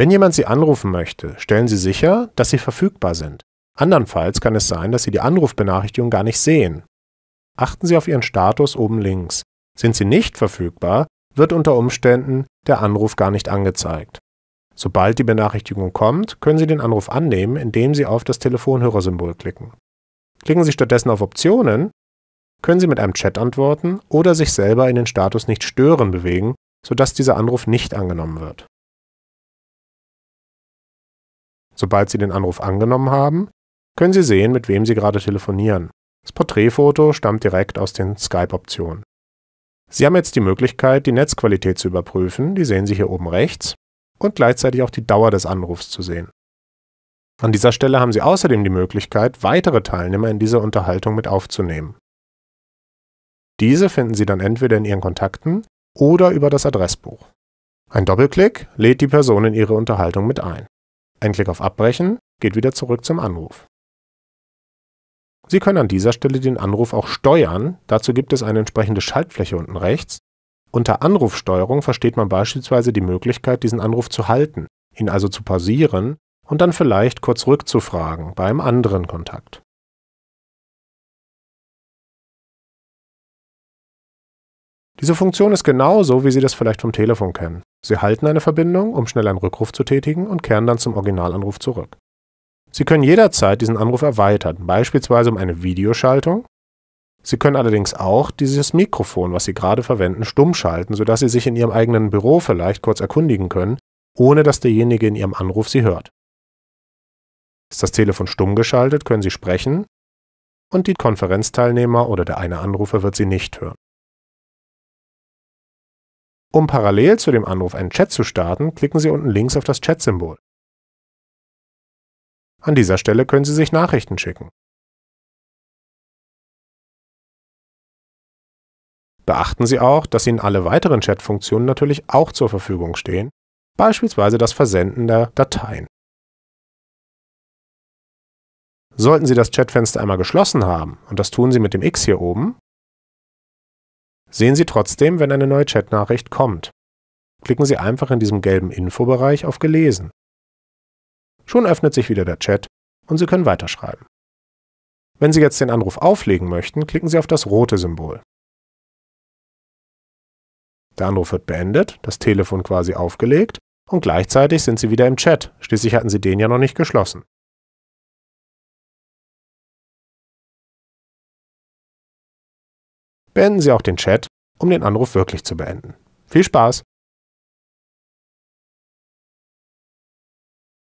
Wenn jemand Sie anrufen möchte, stellen Sie sicher, dass Sie verfügbar sind. Andernfalls kann es sein, dass Sie die Anrufbenachrichtigung gar nicht sehen. Achten Sie auf Ihren Status oben links. Sind Sie nicht verfügbar, wird unter Umständen der Anruf gar nicht angezeigt. Sobald die Benachrichtigung kommt, können Sie den Anruf annehmen, indem Sie auf das Telefonhörersymbol klicken. Klicken Sie stattdessen auf Optionen, können Sie mit einem Chat antworten oder sich selber in den Status nicht stören bewegen, sodass dieser Anruf nicht angenommen wird. Sobald Sie den Anruf angenommen haben, können Sie sehen, mit wem Sie gerade telefonieren. Das Porträtfoto stammt direkt aus den Skype-Optionen. Sie haben jetzt die Möglichkeit, die Netzqualität zu überprüfen, die sehen Sie hier oben rechts, und gleichzeitig auch die Dauer des Anrufs zu sehen. An dieser Stelle haben Sie außerdem die Möglichkeit, weitere Teilnehmer in dieser Unterhaltung mit aufzunehmen. Diese finden Sie dann entweder in Ihren Kontakten oder über das Adressbuch. Ein Doppelklick lädt die Person in Ihre Unterhaltung mit ein. Ein Klick auf Abbrechen geht wieder zurück zum Anruf. Sie können an dieser Stelle den Anruf auch steuern, dazu gibt es eine entsprechende Schaltfläche unten rechts. Unter Anrufsteuerung versteht man beispielsweise die Möglichkeit, diesen Anruf zu halten, ihn also zu pausieren und dann vielleicht kurz rückzufragen bei einem anderen Kontakt. Diese Funktion ist genauso, wie Sie das vielleicht vom Telefon kennen. Sie halten eine Verbindung, um schnell einen Rückruf zu tätigen und kehren dann zum Originalanruf zurück. Sie können jederzeit diesen Anruf erweitern, beispielsweise um eine Videoschaltung. Sie können allerdings auch dieses Mikrofon, was Sie gerade verwenden, stumm schalten, sodass Sie sich in Ihrem eigenen Büro vielleicht kurz erkundigen können, ohne dass derjenige in Ihrem Anruf Sie hört. Ist das Telefon stumm geschaltet, können Sie sprechen und die Konferenzteilnehmer oder der eine Anrufer wird Sie nicht hören. Um parallel zu dem Anruf einen Chat zu starten, klicken Sie unten links auf das Chat-Symbol. An dieser Stelle können Sie sich Nachrichten schicken. Beachten Sie auch, dass Ihnen alle weiteren Chat-Funktionen natürlich auch zur Verfügung stehen, beispielsweise das Versenden der Dateien. Sollten Sie das Chatfenster einmal geschlossen haben, und das tun Sie mit dem X hier oben, sehen Sie trotzdem, wenn eine neue Chatnachricht kommt. Klicken Sie einfach in diesem gelben Infobereich auf Gelesen. Schon öffnet sich wieder der Chat und Sie können weiterschreiben. Wenn Sie jetzt den Anruf auflegen möchten, klicken Sie auf das rote Symbol. Der Anruf wird beendet, das Telefon quasi aufgelegt und gleichzeitig sind Sie wieder im Chat, schließlich hatten Sie den ja noch nicht geschlossen. beenden Sie auch den Chat, um den Anruf wirklich zu beenden. Viel Spaß!